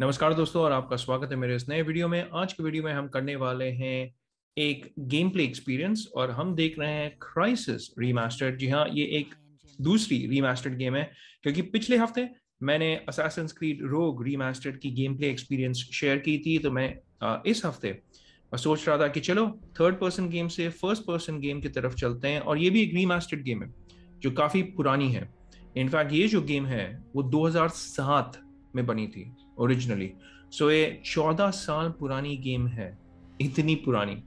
नमस्कार दोस्तों और आपका स्वागत है मेरे इस नए वीडियो में आज के वीडियो में हम करने वाले हैं एक गेम प्ले एक्सपीरियंस और हम देख रहे हैं क्राइसिस रीमास्टर्ड जी हाँ ये एक दूसरी रीमास्टर्ड गेम है क्योंकि पिछले हफ्ते मैंने असासन स्क्रीड रोग रीमास्टर्ड की गेम प्ले एक्सपीरियंस शेयर की थी तो मैं इस हफ्ते सोच रहा था कि चलो थर्ड पर्सन गेम से फर्स्ट पर्सन गेम की तरफ चलते हैं और ये भी एक रीमास्टर्ड गेम है जो काफ़ी पुरानी है इनफैक्ट ये जो गेम है वो 2007 में बनी थी ओरिजिनली सो ये चौदह साल पुरानी गेम है इतनी पुरानी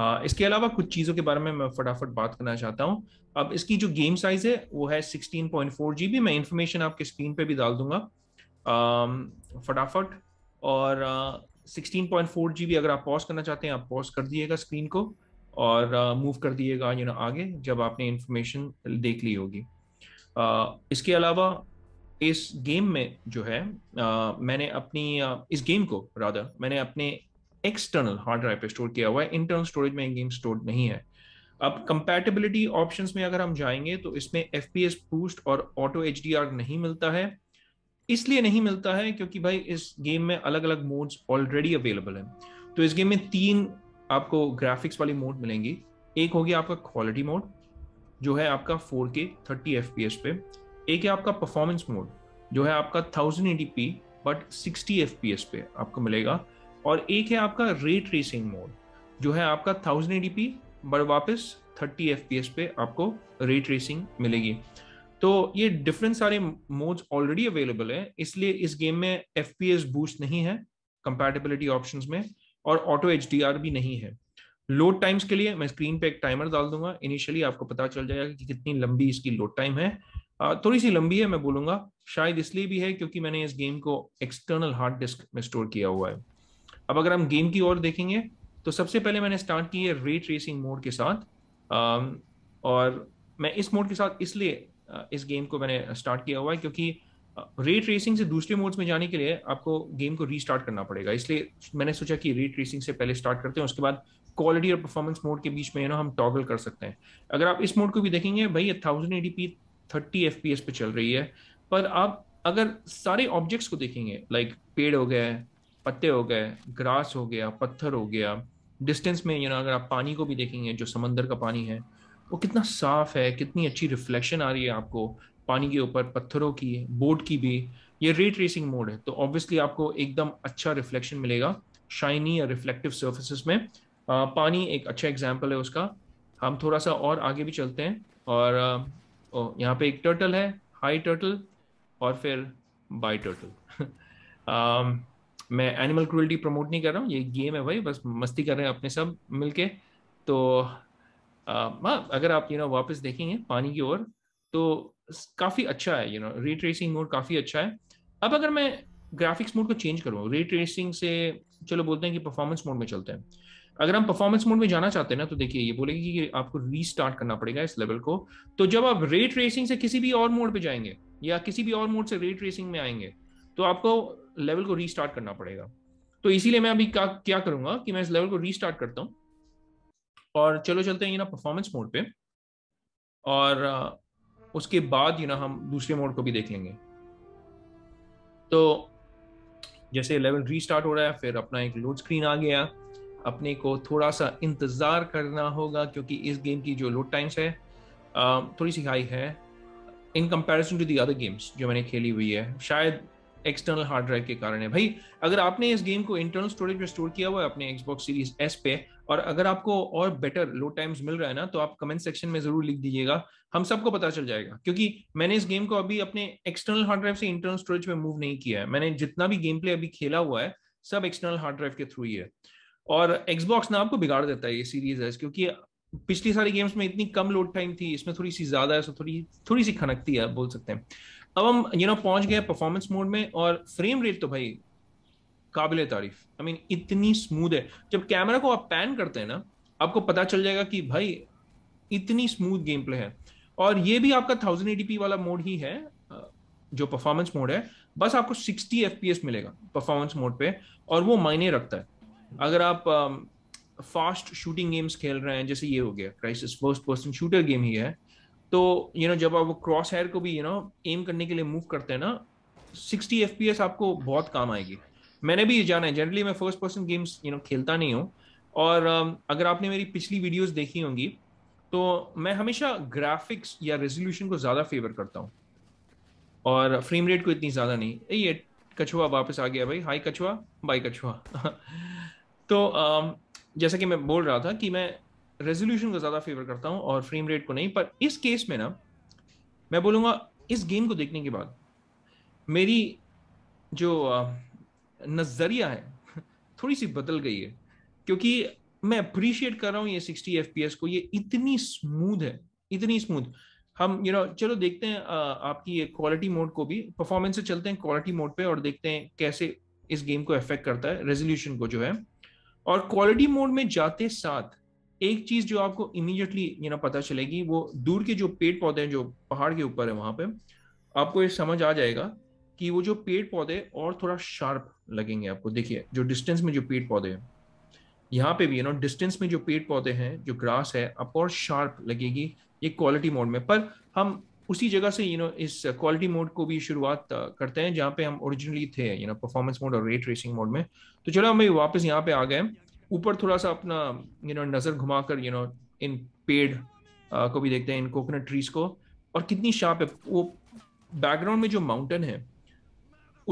आ, इसके अलावा कुछ चीज़ों के बारे में मैं फटाफट बात करना चाहता हूँ अब इसकी जो गेम साइज है वो है sixteen point four G B मैं इन्फॉर्मेशन आपके स्क्रीन पे भी डाल दूंगा फटाफट और sixteen point four G B अगर आप पॉज करना चाहते हैं आप पॉज कर दिएगा स्क्रीन को और मूव uh, कर दिएगा यू नो आगे जब आपने इन्फॉर्मेशन देख ली होगी uh, इसके अलावा इस गेम में जो है आ, मैंने अपनी आ, इस गेम को राधा मैंने अपने एक्सटर्नल हार्ड ड्राइव पे स्टोर किया हुआ है इंटरनल स्टोरेज में गेम स्टोर नहीं है अब कंपैटिबिलिटी ऑप्शंस में अगर हम जाएंगे तो इसमें एफ बूस्ट और ऑटो एच नहीं मिलता है इसलिए नहीं मिलता है क्योंकि भाई इस गेम में अलग अलग मोड्स ऑलरेडी अवेलेबल हैं तो इस गेम में तीन आपको ग्राफिक्स वाली मोड मिलेंगी एक होगी आपका क्वालिटी मोड जो है आपका 4K 30 FPS पे एक है आपका परफॉर्मेंस मोड जो है आपका thousand eighty p but sixty F P S पे आपको मिलेगा और एक है आपका रेट रेसिंग मोड जो है आपका थाउजेंड एटी पी बट वापस थर्टी एफ पी एस पे आपको रेट रेसिंग मिलेगी तो ये डिफरेंट सारे मोड्स ऑलरेडी अवेलेबल है इसलिए इस गेम में एफ पी एस बूस्ट नहीं है कंपेटेबिलिटी ऑप्शन में और ऑटो एच डी आर भी नहीं है लोड टाइम्स के लिए मैं स्क्रीन पे एक टाइमर डाल दूंगा इनिशियली आपको पता चल जाएगा कि कितनी लंबी इसकी लोड टाइम है थोड़ी सी लंबी है मैं बोलूंगा शायद इसलिए भी है क्योंकि मैंने इस गेम को एक्सटर्नल हार्ड डिस्क में स्टोर किया हुआ है अब अगर हम गेम की ओर देखेंगे तो सबसे पहले मैंने स्टार्ट की है रे ट्रेसिंग मोड के साथ और मैं इस मोड के साथ इसलिए इस गेम को मैंने स्टार्ट किया हुआ है क्योंकि रे ट्रेसिंग से दूसरे मोड्स में जाने के लिए आपको गेम को रीस्टार्ट करना पड़ेगा इसलिए मैंने सोचा कि रे ट्रेसिंग से पहले स्टार्ट करते हैं उसके बाद क्वालिटी और परफॉर्मेंस मोड के बीच में यू नो हम टॉगल कर सकते हैं अगर आप इस मोड को भी देखेंगे भाई thousand eighty p thirty F पे चल रही है पर आप अगर सारे ऑब्जेक्ट्स को देखेंगे लाइक like पेड़ हो गए पत्ते हो गए ग्रास हो गया पत्थर हो गया डिस्टेंस में यू you नो know, अगर आप पानी को भी देखेंगे जो समंदर का पानी है वो कितना साफ है कितनी अच्छी रिफ्लेक्शन आ रही है आपको पानी के ऊपर पत्थरों की बोट की भी ये रे ट्रेसिंग मोड है तो ऑब्वियसली आपको एकदम अच्छा रिफ्लेक्शन मिलेगा शाइनी या रिफ्लेक्टिव सर्फेसिस में आ, पानी एक अच्छा एग्जाम्पल है उसका हम थोड़ा सा और आगे भी चलते हैं और ओ यहाँ पे एक टर्टल है हाई टर्टल और फिर बाई टर्टल um, मैं एनिमल क्रूल्टी प्रमोट नहीं कर रहा हूँ ये गेम है भाई बस मस्ती कर रहे हैं अपने सब मिलके तो uh, हाँ, अगर आप यू you नो know, वापस देखेंगे पानी की ओर तो काफ़ी अच्छा है यू नो रीट्रेसिंग मोड काफ़ी अच्छा है अब अगर मैं ग्राफिक्स मोड को चेंज करूँ रीट्रेसिंग से चलो बोलते हैं कि परफॉर्मेंस मोड में चलते हैं अगर हम परफॉर्मेंस मोड में जाना चाहते हैं ना तो देखिए ये बोलेगी कि आपको रीस्टार्ट करना पड़ेगा इस लेवल को तो जब आप रेट रेसिंग से किसी भी और मोड पे जाएंगे या किसी भी और मोड से रेट रेसिंग में आएंगे तो आपको लेवल को रीस्टार्ट करना पड़ेगा तो इसीलिए मैं अभी क्या क्या करूंगा कि मैं इस लेवल को रीस्टार्ट करता हूँ और चलो चलते हैं ये ना परफॉर्मेंस मोड पे और उसके बाद यू ना हम दूसरे मोड को भी देख लेंगे तो जैसे लेवल रीस्टार्ट हो रहा है फिर अपना एक लोड स्क्रीन आ गया अपने को थोड़ा सा इंतज़ार करना होगा क्योंकि इस गेम की जो लोड टाइम्स है थोड़ी सी हाई है in comparison to the other games जो मैंने खेली हुई है शायद एक्सटर्नल हार्ड ड्राइव के कारण है भाई अगर आपने इस गेम को इंटरनल स्टोरेज में स्टोर किया हुआ है अपने एक्सबॉक्स सीरीज एस पे और अगर आपको और बेटर लो टाइम्स मिल रहा है ना तो आप कमेंट सेक्शन में जरूर लिख दीजिएगा हम सबको पता चल जाएगा क्योंकि मैंने इस गेम को अभी अपने एक्सटर्नल हार्ड ड्राइव से इंटरनल स्टोरेज में मूव नहीं किया है मैंने जितना भी गेम प्ले अभी खेला हुआ है सब एक्सटर्नल हार्ड ड्राइव के थ्रू ही है और एक्सबॉक्स ना आपको बिगाड़ देता है ये सीरीज है क्योंकि पिछली सारी गेम्स में इतनी कम लोड टाइम थी इसमें थोड़ी सी ज्यादा है सो थोड़ी थोड़ी सी खनकती है बोल सकते हैं अब हम यू नो पहुंच गए परफॉर्मेंस मोड में और फ्रेम रेट तो भाई काबिल तारीफ आई मीन इतनी स्मूथ है जब कैमरा को आप पैन करते हैं ना आपको पता चल जाएगा कि भाई इतनी स्मूथ गेम प्ले है और ये भी आपका थाउजेंड एटीपी वाला मोड ही है जो परफॉर्मेंस मोड है बस आपको सिक्सटी एफ मिलेगा परफॉर्मेंस मोड पे और वो मायने रखता है अगर आप फास्ट शूटिंग गेम्स खेल रहे हैं जैसे ये हो गया crisis first person shooter game ही है तो यू you नो know, जब आप वो क्रॉस हेयर को भी यू नो एम करने के लिए मूव करते हैं ना सिक्सटी एफ पी एस आपको बहुत काम आएगी मैंने भी ये जाना है जनरली मैं first person games you know खेलता नहीं हूँ और अगर आपने मेरी पिछली वीडियोस देखी होंगी तो मैं हमेशा ग्राफिक्स या रेजोल्यूशन को ज़्यादा फेवर करता हूँ और फ्रेम रेट को इतनी ज़्यादा नहीं ये कछुआ वापस आ गया भाई हाई कछुआ बाई कछुआ तो जैसा कि मैं बोल रहा था कि मैं रेजोल्यूशन को ज़्यादा फेवर करता हूँ और फ्रेम रेट को नहीं पर इस केस में ना मैं बोलूँगा इस गेम को देखने के बाद मेरी जो नज़रिया है थोड़ी सी बदल गई है क्योंकि मैं अप्रिशिएट कर रहा हूँ ये सिक्सटी एफ को ये इतनी स्मूथ है इतनी स्मूथ हम यू you नो know, चलो देखते हैं आपकी ये क्वालिटी मोड को भी परफॉर्मेंस से चलते हैं क्वालिटी मोड पे और देखते हैं कैसे इस गेम को अफेक्ट करता है रेजोल्यूशन को जो है और क्वालिटी मोड में जाते साथ एक चीज जो आपको इमीडिएटली यू नो पता चलेगी वो दूर के जो पेड़ पौधे हैं जो पहाड़ के ऊपर है वहां पे आपको ये समझ आ जाएगा कि वो जो पेड़ पौधे और थोड़ा शार्प लगेंगे आपको देखिए जो डिस्टेंस में जो पेड़ पौधे हैं यहाँ पे भी यू नो डिस्टेंस में जो पेड़ पौधे हैं जो ग्रास है आपको और शार्प लगेगी ये क्वालिटी मोड में पर हम उसी जगह से यू नो इस क्वालिटी मोड को भी शुरुआत करते हैं जहाँ पे हम ओरिजिनली थे यू नो परफॉर्मेंस मोड और रेट रेसिंग मोड में तो चलो हम वापस यहाँ पे आ गए ऊपर थोड़ा सा अपना यू नो नजर नज़र घुमाकर यू नो इन पेड़ को भी देखते हैं इन कोकोनट ट्रीज को और कितनी शार्प है वो बैकग्राउंड में जो माउंटेन है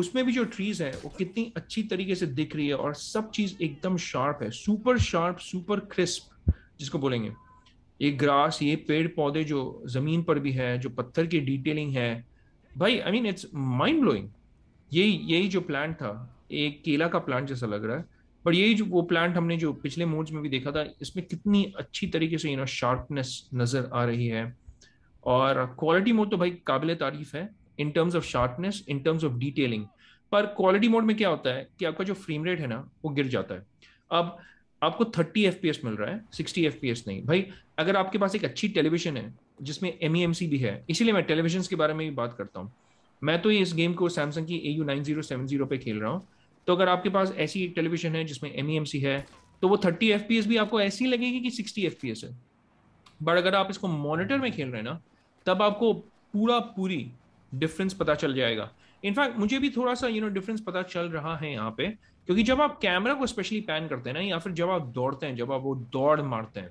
उसमें भी जो ट्रीज है वो कितनी अच्छी तरीके से दिख रही है और सब चीज़ एकदम शार्प है सुपर शार्प सुपर क्रिस्प जिसको बोलेंगे ये ग्रास ये पेड़ पौधे जो जमीन पर भी है जो पत्थर की डिटेलिंग है भाई I mean it's mind blowing यही यही जो प्लांट था एक केला का प्लांट जैसा लग रहा है बट यही जो वो प्लांट हमने जो पिछले मोड में भी देखा था इसमें कितनी अच्छी तरीके से यू नो शार्पनेस नजर आ रही है और क्वालिटी मोड तो भाई काबिल तारीफ है in terms of sharpness in terms of detailing पर क्वालिटी मोड में क्या होता है कि आपका जो फ्रेम रेट है ना वो गिर जाता है अब आपको थर्टी एफ मिल रहा है सिक्सटी एफ नहीं भाई अगर आपके पास एक अच्छी टेलीविजन है जिसमें एम e भी है इसीलिए मैं टेलीविजन के बारे में भी बात करता हूँ मैं तो इस गेम को सैमसंग की A U nine zero seven zero पे खेल रहा हूँ तो अगर आपके पास ऐसी टेलीविजन है जिसमें एम e है तो वो थर्टी एफ भी आपको ऐसी लगेगी कि सिक्सटी एफ है बट अगर आप इसको मॉनिटर में खेल रहे हैं ना तब आपको पूरा पूरी डिफरेंस पता चल जाएगा इनफैक्ट मुझे भी थोड़ा सा यू नो डिफरेंस पता चल रहा है यहाँ पे क्योंकि जब आप कैमरा को स्पेशली पैन करते हैं ना या फिर जब आप दौड़ते हैं जब आप वो दौड़ मारते हैं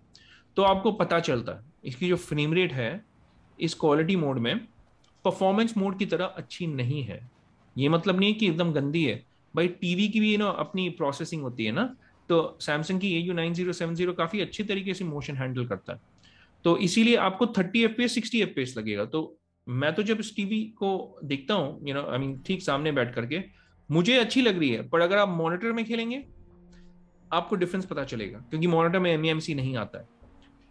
तो आपको पता चलता है इसकी जो फ्रेम रेट है इस क्वालिटी मोड में परफॉर्मेंस मोड की तरह अच्छी नहीं है ये मतलब नहीं कि एकदम गंदी है भाई टीवी की भी ना अपनी प्रोसेसिंग होती है ना तो सैमसंग की A U nine zero seven zero काफ़ी अच्छी तरीके से मोशन हैंडल करता है तो इसीलिए आपको thirty F P sixty F लगेगा तो मैं तो जब इस टीवी को देखता हूँ यू नो आई मीन ठीक सामने बैठ करके मुझे अच्छी लग रही है पर अगर आप मॉनिटर में खेलेंगे आपको डिफरेंस पता चलेगा क्योंकि मॉनिटर में एम e नहीं आता है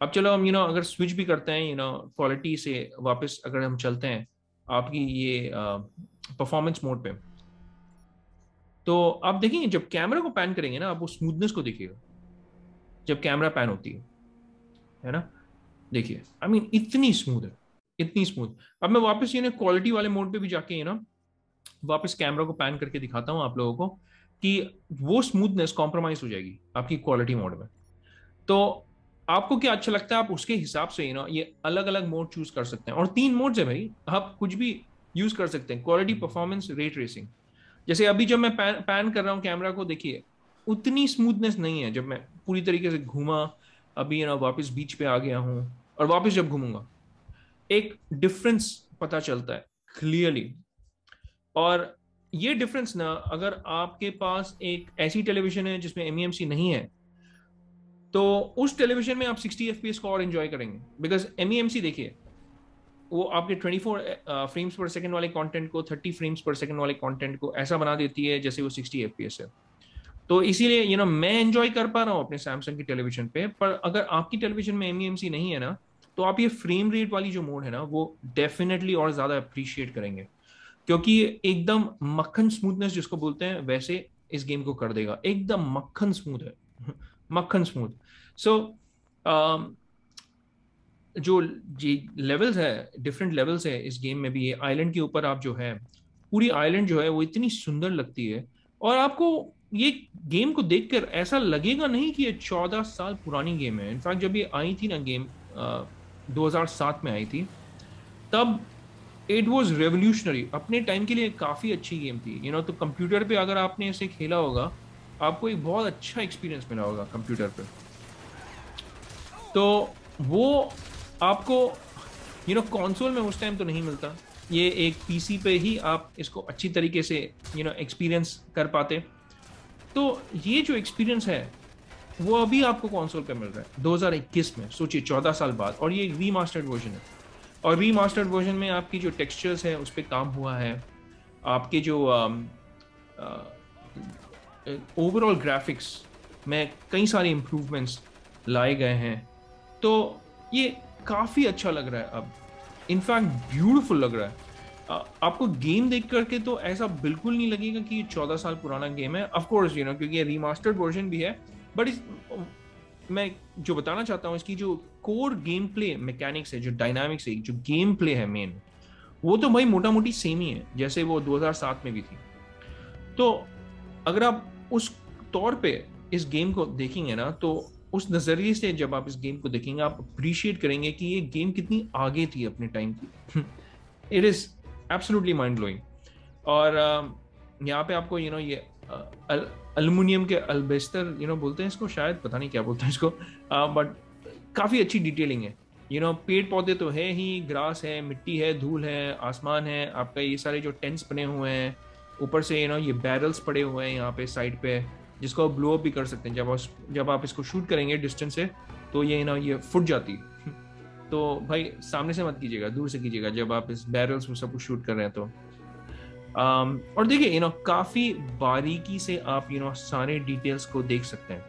अब चलो हम यू नो अगर स्विच भी करते हैं यू नो क्वालिटी से वापस अगर हम चलते हैं आपकी ये परफॉर्मेंस मोड पे तो आप देखेंगे जब कैमरा को पैन करेंगे ना आप वो स्मूथनेस को देखिएगा जब कैमरा पैन होती है है ना देखिए आई मीन इतनी स्मूथ है इतनी स्मूथ अब मैं वापस ये ना क्वालिटी वाले मोड पे भी जाके ना वापस कैमरा को पैन करके दिखाता हूँ आप लोगों को कि वो स्मूथनेस कॉम्प्रोमाइज हो जाएगी आपकी क्वालिटी मोड में तो आपको क्या अच्छा लगता है आप उसके हिसाब से यू नो ये अलग अलग मोड चूज कर सकते हैं और तीन मोड्स है भाई आप कुछ भी यूज कर सकते हैं क्वालिटी परफॉर्मेंस रेट रेसिंग जैसे अभी जब मैं पैन, पैन कर रहा हूँ कैमरा को देखिए उतनी स्मूथनेस नहीं है जब मैं पूरी तरीके से घूमा अभी यू नो वापस बीच पे आ गया हूँ और वापस जब घूमूंगा एक डिफरेंस पता चलता है क्लियरली और ये डिफरेंस ना अगर आपके पास एक ऐसी टेलीविजन है जिसमें एम e नहीं है तो उस टेलीविजन में आप 60 एफ को और इन्जॉय करेंगे बिकॉज एम ई देखिए वो आपके 24 फ्रेम्स पर सेकंड वाले कंटेंट को 30 फ्रेम्स पर सेकंड वाले कंटेंट को ऐसा बना देती है जैसे वो 60 एफ है तो इसीलिए यू नो मैं एंजॉय कर पा रहा हूँ अपने सैमसंग की टेलीविजन पे पर अगर आपकी टेलीविजन में एम e नहीं है ना तो आप ये फ्रेम रेट वाली जो मोड है ना वो डेफिनेटली और ज़्यादा अप्रिशिएट करेंगे क्योंकि एकदम मक्खन स्मूथनेस जिसको बोलते हैं वैसे इस गेम को कर देगा एकदम मक्खन स्मूथ है मक्खन स्मूथ सो um, जो जी लेवल्स है डिफरेंट लेवल्स है इस गेम में भी ये आइलैंड के ऊपर आप जो है पूरी आइलैंड जो है वो इतनी सुंदर लगती है और आपको ये गेम को देखकर ऐसा लगेगा नहीं कि ये चौदह साल पुरानी गेम है इनफैक्ट जब ये आई थी ना गेम 2007 में आई थी तब इट वॉज रेवोल्यूशनरी अपने टाइम के लिए काफ़ी अच्छी गेम थी यू you नो know, तो कंप्यूटर पे अगर आपने इसे खेला होगा आपको एक बहुत अच्छा एक्सपीरियंस मिला होगा कंप्यूटर पे तो वो आपको यू नो कंसोल में उस टाइम तो नहीं मिलता ये एक पीसी पे ही आप इसको अच्छी तरीके से यू नो एक्सपीरियंस कर पाते तो ये जो एक्सपीरियंस है वो अभी आपको कॉन्सोल पे मिल रहा है 2021 में सोचिए 14 साल बाद और ये री मास्टर्ड वर्जन है और री मास्टर्ड वर्जन में आपकी जो टेक्सचर्स हैं उस पर काम हुआ है आपके जो ओवरऑल ग्राफिक्स में कई सारे इम्प्रूवमेंट्स लाए गए हैं तो ये काफ़ी अच्छा लग रहा है अब इनफैक्ट ब्यूटिफुल लग रहा है आपको गेम देख करके तो ऐसा बिल्कुल नहीं लगेगा कि ये चौदह साल पुराना गेम है ऑफ कोर्स यू नो क्योंकि ये रीमास्टर्ड वर्जन भी है बट इस uh, मैं जो बताना चाहता हूँ इसकी जो कोर गेम प्ले मैकेनिक्स है जो डायनामिक्स है जो गेम प्ले है मेन वो तो भाई मोटा मोटी सेम ही है जैसे वो 2007 में भी थी तो अगर आप उस तौर पे इस गेम को देखेंगे ना तो उस नज़रिए से जब आप इस गेम को देखेंगे आप अप्रिशिएट करेंगे कि ये गेम कितनी आगे थी अपने टाइम की it is absolutely mind blowing और uh, यहाँ पे आपको यू you नो know, ये uh, अलमुनियम के अलबेस्टर यू नो बोलते हैं इसको शायद पता नहीं क्या बोलते हैं इसको बट काफ़ी अच्छी डिटेलिंग है यू नो पेड़ पौधे तो है ही ग्रास है मिट्टी है धूल है आसमान है आपका ये सारे जो टेंट्स बने हुए हैं ऊपर से यू नो ये बैरल्स पड़े हुए हैं यहाँ पे साइड पे जिसको आप ब्लोअप भी कर सकते हैं जब आप जब आप इसको शूट करेंगे डिस्टेंस से तो ये ना ये फुट जाती तो भाई सामने से मत कीजिएगा दूर से कीजिएगा जब आप इस बैरल्स में सब कुछ शूट कर रहे हैं तो um, और देखिए यू नो काफ़ी बारीकी से आप यू you नो know, सारे डिटेल्स को देख सकते हैं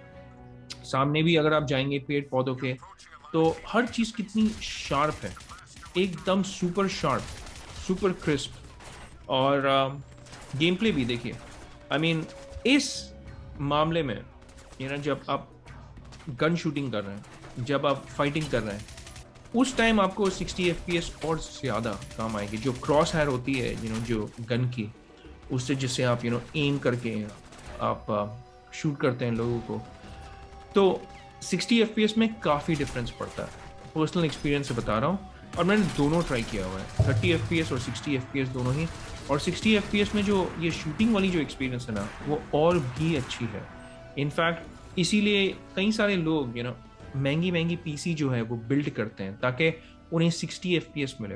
सामने भी अगर आप जाएंगे पेड़ पौधों के तो हर चीज़ कितनी शार्प है एकदम सुपर शार्प सुपर क्रिस्प और गेम uh, प्ले भी देखिए आई I मीन mean, इस मामले में यू you नो know, जब आप गन शूटिंग कर रहे हैं जब आप फाइटिंग कर रहे हैं उस टाइम आपको 60 एफ और ज़्यादा काम आएगी जो क्रॉस हायर होती है यू नो जो गन की उससे जिससे आप यू नो एम करके आप शूट uh, करते हैं लोगों को तो 60 एफ में काफ़ी डिफरेंस पड़ता है पर्सनल एक्सपीरियंस से बता रहा हूँ और मैंने दोनों ट्राई किया हुआ है 30 एफ और 60 एफ दोनों ही और 60 एफ में जो ये शूटिंग वाली जो एक्सपीरियंस है ना वो और भी अच्छी है इनफैक्ट इसीलिए कई सारे लोग यू you नो know, महंगी महंगी पीसी जो है वो बिल्ड करते हैं ताकि उन्हें सिक्सटी एफ मिले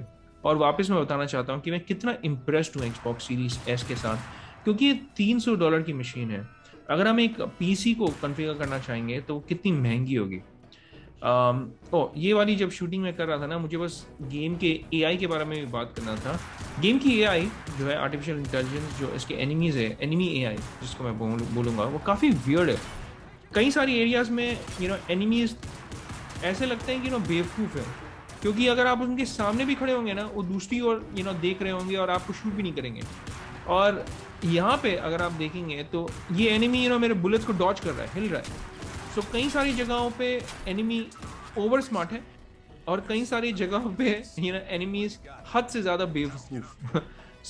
और वापस मैं बताना चाहता हूँ कि मैं कितना इम्प्रेस्ड हूँ एक्सबॉक्स सीरीज एस के साथ क्योंकि ये तीन सौ डॉलर की मशीन है अगर हम एक पीसी को कन्फिगर करना चाहेंगे तो वो कितनी महंगी होगी ओ ये वाली जब शूटिंग में कर रहा था ना मुझे बस गेम के एआई के बारे में भी बात करना था गेम की एआई जो है आर्टिफिशियल इंटेलिजेंस जो इसके एनिमीज़ है एनिमी एआई जिसको मैं बोलूँगा वो काफ़ी वियर्ड है कई सारी एरियाज में यू नो एनिमीज ऐसे लगते हैं कि नो बेवकूफ़ है क्योंकि अगर आप उनके सामने भी खड़े होंगे ना वो दूसरी ओर यू नो देख रहे होंगे और आपको शूट भी नहीं करेंगे और यहाँ पे अगर आप देखेंगे तो ये एनिमी यू नो मेरे बुलेट्स को डॉच कर रहा है हिल रहा है सो so, कई सारी जगहों पे एनिमी ओवर स्मार्ट है और कई सारी जगहों पे यू नो एनिमीज हद से ज़्यादा बेवकूफ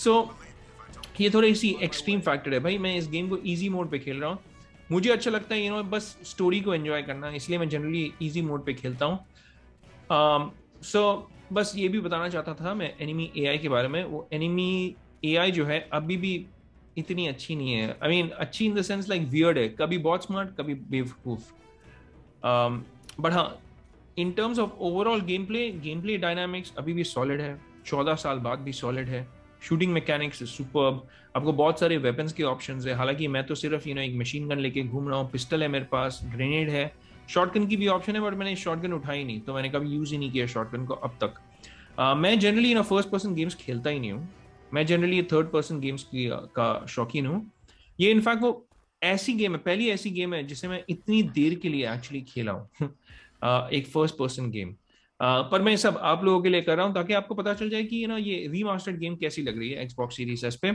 सो so, ये थोड़ी इसी एक्सट्रीम फैक्टर है भाई मैं इस गेम को ईजी मोड पर खेल रहा हूँ मुझे अच्छा लगता है यू you नो know, बस स्टोरी को एंजॉय करना इसलिए मैं जनरली इजी मोड पे खेलता हूँ सो um, so, बस ये भी बताना चाहता था मैं एनिमी ए के बारे में वो एनिमी ए जो है अभी भी इतनी अच्छी नहीं है आई I मीन mean, अच्छी in the sense like weird है कभी बहुत स्मार्ट कभी बेवकूफ बट um, हाँ in terms of overall game play game play dynamics अभी भी सॉलिड है चौदह साल बाद भी सॉलिड है शूटिंग मैकेनिक्स इज सुपर्ब आपको बहुत सारे वेपन्स के ऑप्शन है हालांकि मैं तो सिर्फ यू नो एक मशीन गन लेके घूम रहा हूँ पिस्टल है मेरे पास ग्रेनेड है शॉटगन की भी ऑप्शन है बट मैंने शॉटगन उठाई नहीं तो मैंने कभी यूज़ ही नहीं किया शॉटगन को अब तक uh, मैं जनरली ना फर्स्ट पर्सन गेम्स खेलता ही नहीं हूँ मैं जनरली थर्ड पर्सन गेम्स की का शौकीन हूँ ये इनफैक्ट वो ऐसी गेम है पहली ऐसी गेम है जिसे मैं इतनी देर के लिए एक्चुअली खेला हूँ uh, एक फर्स्ट पर्सन गेम पर मैं सब आप लोगों के लिए कर रहा हूं ताकि आपको पता चल जाए कि यू नो ये रीमास्टर्ड गेम कैसी लग रही है एक्सबॉक्स सीरीज एस पे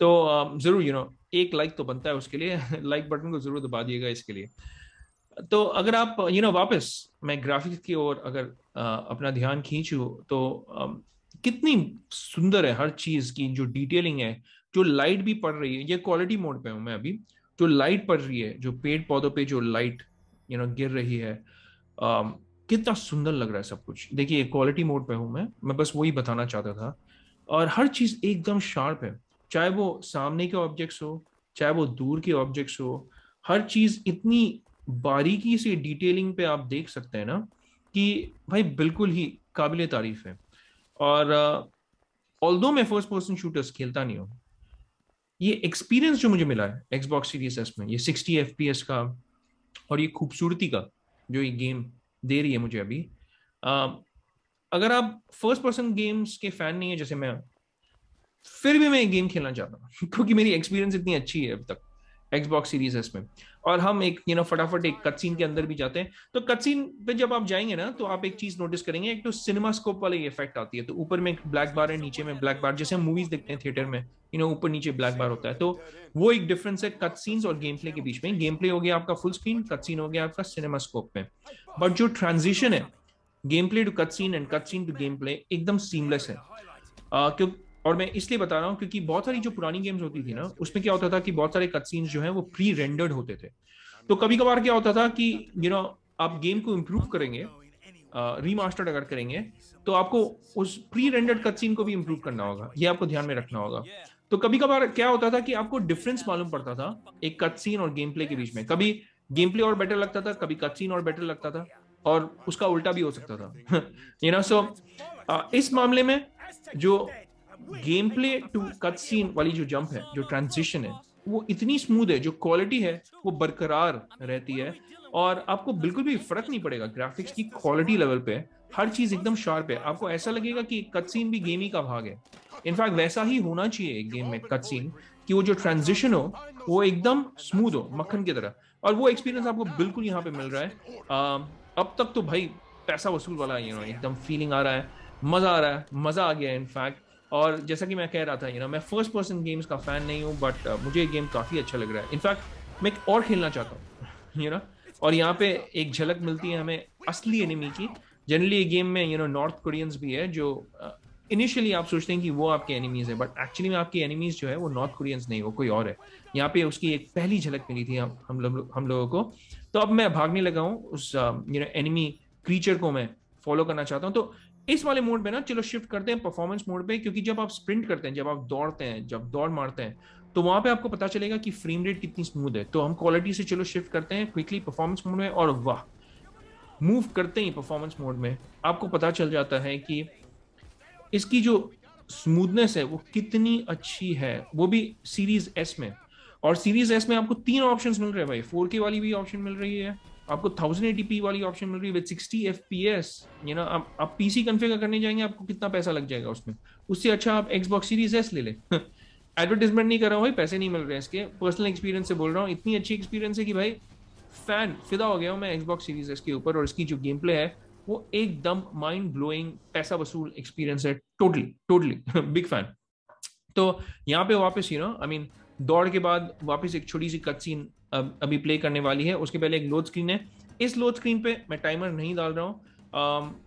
तो जरूर यू नो एक लाइक तो बनता है उसके लिए लाइक बटन को जरूर दबा दिएगा इसके लिए तो अगर आप यू you नो know, वापस मैं ग्राफिक्स की ओर अगर आ, अपना ध्यान खींचू तो आ, कितनी सुंदर है हर चीज की जो डिटेलिंग है जो लाइट भी पड़ रही है ये क्वालिटी मोड पे हूं मैं अभी जो लाइट पड़ रही है जो पेड़ पौधों पे जो लाइट यू नो गिर रही है uh, कितना सुंदर लग रहा है सब कुछ देखिए क्वालिटी मोड पे हूँ मैं मैं बस वही बताना चाहता था और हर चीज़ एकदम शार्प है चाहे वो सामने के ऑब्जेक्ट्स हो चाहे वो दूर के ऑब्जेक्ट्स हो हर चीज़ इतनी बारीकी से डिटेलिंग पे आप देख सकते हैं ना कि भाई बिल्कुल ही काबिल तारीफ है और ऑल uh, दो मैं फर्स्ट पर्सन शूटर्स खेलता नहीं हूँ ये एक्सपीरियंस जो मुझे मिला है एक्सबॉक्स सीरीज एस में ये सिक्सटी एफ का और ये खूबसूरती का जो ये गेम दे रही है मुझे अभी अगर आप फर्स्ट पर्सन गेम्स के फैन नहीं है जैसे मैं फिर भी मैं गेम खेलना चाहता हूँ क्योंकि मेरी एक्सपीरियंस इतनी अच्छी है अब तक एक्सबॉक्स सीरीज है इसमें और हम एक यू नो फटाफट एक कट सीन के अंदर भी जाते हैं तो कट सीन पे जब आप जाएंगे ना तो आप एक चीज नोटिस करेंगे एक तो सिनेमा स्कोप वाले इफेक्ट आती है तो ऊपर में एक ब्लैक बार है नीचे में ब्लैक बार जैसे हम मूवीज देखते हैं थिएटर में यू नो ऊपर नीचे ब्लैक बार होता है तो वो एक डिफरेंस है कट सीन्स और गेम प्ले के बीच में गेम प्ले हो गया आपका फुल स्क्रीन कट सीन हो गया आपका सिनेमा स्कोप में बट जो ट्रांजिशन है game play to cut scene and cut scene to game play एकदम सीमलेस है uh, क्योंकि और मैं इसलिए बता रहा हूँ क्योंकि बहुत सारी जो पुरानी गेम्स होती थी ना उसमें क्या होता था कि बहुत सारे कट सीन्स जो है वो प्री रेंडर्ड होते थे तो कभी कभार क्या होता था कि यू नो आप गेम को इम्प्रूव करेंगे रीमास्टर्ड अगर करेंगे तो आपको उस प्री रेंडर्ड कट सीन को भी इम्प्रूव करना होगा ये आपको ध्यान में रखना होगा तो कभी कभार क्या होता था कि आपको डिफरेंस मालूम पड़ता था एक कट सीन और गेम प्ले के बीच में कभी गेम प्ले और बेटर लगता था कभी कट सीन और बेटर लगता था और उसका उल्टा भी हो सकता था यू नो सो इस मामले में जो game play to cut scene वाली जो जंप है जो ट्रांजिशन है वो इतनी स्मूथ है जो क्वालिटी है वो बरकरार रहती है और आपको बिल्कुल भी फर्क नहीं पड़ेगा ग्राफिक्स की क्वालिटी लेवल पे हर चीज एकदम शार्प है आपको ऐसा लगेगा कि कट सीन भी गेम ही का भाग है इनफैक्ट वैसा ही होना चाहिए गेम में कट सीन कि वो जो ट्रांजिशन हो वो एकदम स्मूथ हो मक्खन की तरह और वो एक्सपीरियंस आपको बिल्कुल यहाँ पे मिल रहा है आ, अब तक तो भाई पैसा वसूल वाला यू नो एकदम फीलिंग आ रहा है मजा आ रहा है मजा आ गया इनफैक्ट और जैसा कि मैं कह रहा था यू नो मैं फर्स्ट पर्सन गेम्स का फ़ैन नहीं हूँ बट uh, मुझे ये गेम काफ़ी अच्छा लग रहा है इनफैक्ट मैं और खेलना चाहता हूँ यू नो और यहाँ पे एक झलक मिलती है हमें असली एनिमी की जनरली ये गेम में यू नो नॉर्थ कोरियंस भी है जो इनिशियली uh, आप सोचते हैं कि वो आपके एनिमीज है बट एक्चुअली में आपकी एनिमीज जो है वो नॉर्थ कोरियंस नहीं वो कोई और है यहाँ पे उसकी एक पहली झलक मिली थी हम हम लोग हम लोगों को तो अब मैं भागने लगा हूँ उस यू नो एनिमी क्रीचर को मैं फॉलो करना चाहता हूँ तो इस वाले मोड में ना चलो शिफ्ट करते हैं परफॉर्मेंस मोड पे क्योंकि जब आप स्प्रिंट करते हैं जब आप दौड़ते हैं जब दौड़ मारते हैं तो वहां पे आपको पता चलेगा कि फ्रेम रेट कितनी स्मूथ है तो हम क्वालिटी से चलो शिफ्ट करते हैं क्विकली परफॉर्मेंस मोड में और वाह मूव करते ही परफॉर्मेंस मोड में आपको पता चल जाता है कि इसकी जो स्मूथनेस है वो कितनी अच्छी है वो भी सीरीज एस में और सीरीज एस में आपको तीन ऑप्शंस मिल रहे हैं भाई फोर के वाली भी ऑप्शन मिल रही है आपको थाउजेंड एटी पी वाली ऑप्शन मिल रही है with sixty F P S you ना आप आप सी कन्फिगर करने जाएंगे आपको कितना पैसा लग जाएगा उसमें उससे अच्छा आप Xbox सीरीज एस ले लें एडवर्टीजमेंट नहीं कर रहा हूँ भाई पैसे नहीं मिल रहे हैं इसके पर्सनल एक्सपीरियंस से बोल रहा हूँ इतनी अच्छी एक्सपीरियंस है कि भाई फैन फिदा हो गया हूँ मैं एक्सबॉक्स सीरीज एस के ऊपर और इसकी जो गेम प्ले है वो एकदम माइंड ब्लोइंग पैसा वसूल एक्सपीरियंस है टोटली टोटली बिग फैन तो यहाँ पे वापस यू नो आई मीन दौड़ के बाद वापस एक छोटी सी कट सीन अभी प्ले करने वाली है उसके पहले एक लोड स्क्रीन है इस लोड स्क्रीन पे मैं टाइमर नहीं डाल रहा हूँ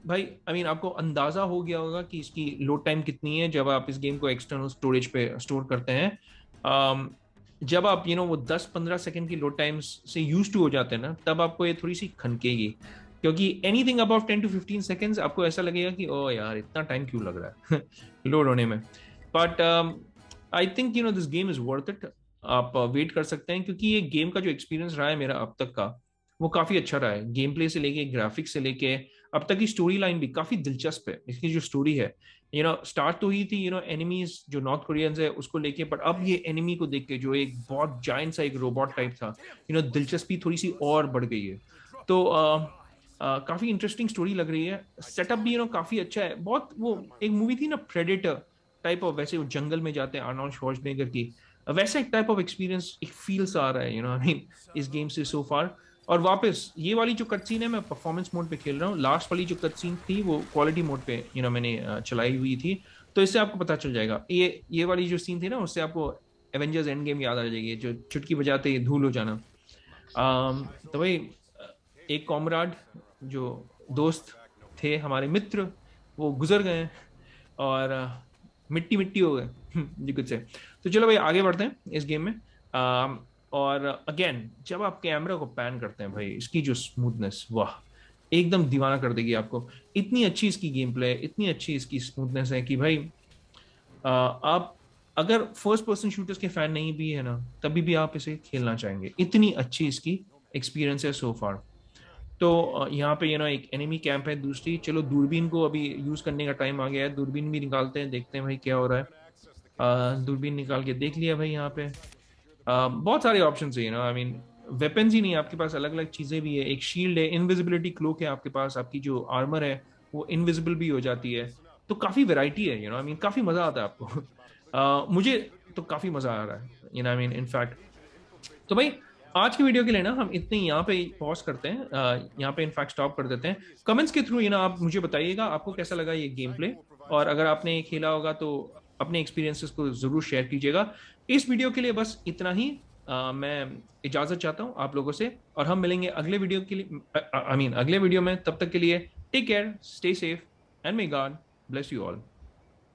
भाई आई I मीन mean, आपको अंदाज़ा हो गया होगा कि इसकी लोड टाइम कितनी है जब आप इस गेम को एक्सटर्नल स्टोरेज पे स्टोर करते हैं जब आप यू नो वो 10-15 सेकंड की लोड टाइम से यूज टू हो जाते हैं ना तब आपको ये थोड़ी सी खनकेगी क्योंकि anything about ten to fifteen seconds आपको ऐसा लगेगा कि ओ यार इतना टाइम क्यों लग रहा है लोड होने में but I think you know this game is worth it आप वेट uh, कर सकते हैं क्योंकि ये गेम का जो एक्सपीरियंस रहा है मेरा अब तक का वो काफी अच्छा रहा है गेम प्ले से लेके ग्राफिक्स से लेके अब तक की स्टोरी लाइन भी काफी दिलचस्प है इसकी जो स्टोरी है यू नो स्टार्ट तो ही थी यू नो एनिमीज जो नॉर्थ कोरियंस है उसको लेके बट अब ये एनिमी को देख के जो एक बहुत जाइन सा एक रोबोट टाइप था यू नो दिलचस्पी थोड़ी सी और बढ़ गई है तो काफ़ी इंटरेस्टिंग स्टोरी लग रही है सेटअप भी यू नो काफ़ी अच्छा है बहुत वो एक मूवी थी ना प्रेडिटर टाइप ऑफ वैसे वो जंगल में जाते हैं आर्नोल्ड श्वार्जनेगर की वैसा एक टाइप ऑफ एक्सपीरियंस एक फील्स आ रहा है यू नो आई मीन इस गेम से सो फार और वापस ये वाली जो कट सीन है मैं परफॉर्मेंस मोड पे खेल रहा हूँ लास्ट वाली जो कट सीन थी वो क्वालिटी मोड पे यू नो मैंने चलाई हुई थी तो इससे आपको पता चल जाएगा ये ये वाली जो सीन थी ना उससे आपको एवेंजर्स एंड गेम याद आ जाएगी जो चुटकी बजाते धूल हो जाना um, तो भाई एक कॉमराड जो दोस्त थे हमारे मित्र वो गुजर गए और मिट्टी मिट्टी हो गए हम्म, जी कुछ से तो चलो भाई आगे बढ़ते हैं इस गेम में आ, और अगेन जब आप कैमरा को पैन करते हैं भाई इसकी जो स्मूथनेस वाह एकदम दीवाना कर देगी आपको इतनी अच्छी इसकी गेम प्ले है इतनी अच्छी इसकी स्मूथनेस है कि भाई आ, आप अगर फर्स्ट पर्सन शूटर्स के फैन नहीं भी है ना तभी भी आप इसे खेलना चाहेंगे इतनी अच्छी इसकी एक्सपीरियंस है सो फार तो यहाँ पे यू नो एक एनिमी कैंप है दूसरी चलो दूरबीन को अभी यूज करने का टाइम आ गया है दूरबीन भी निकालते हैं देखते हैं भाई क्या हो रहा है दूरबीन निकाल के देख लिया भाई यहाँ पे आ, बहुत सारे ऑप्शन है you know I mean weapons ही नहीं आपके पास अलग अलग चीजें भी है एक शील्ड है इनविजिबिलिटी क्लोक है आपके पास आपकी जो आर्मर है वो इनविजिबल भी हो जाती है तो काफी वेराइटी है यू नो आई मीन काफी मजा आता है आपको आ, मुझे तो काफी मजा आ रहा है you know I mean in fact तो भाई आज की वीडियो के लिए ना हम इतने यहाँ पे पॉज करते हैं यहाँ पे इनफैक्ट स्टॉप कर देते हैं कमेंट्स के थ्रू ना आप मुझे बताइएगा आपको कैसा लगा ये गेम प्ले और अगर आपने खेला होगा तो अपने एक्सपीरियंसेस को ज़रूर शेयर कीजिएगा इस वीडियो के लिए बस इतना ही आ, मैं इजाज़त चाहता हूँ आप लोगों से और हम मिलेंगे अगले वीडियो के लिए आई मीन अगले वीडियो में तब तक के लिए take care stay safe and may God bless you all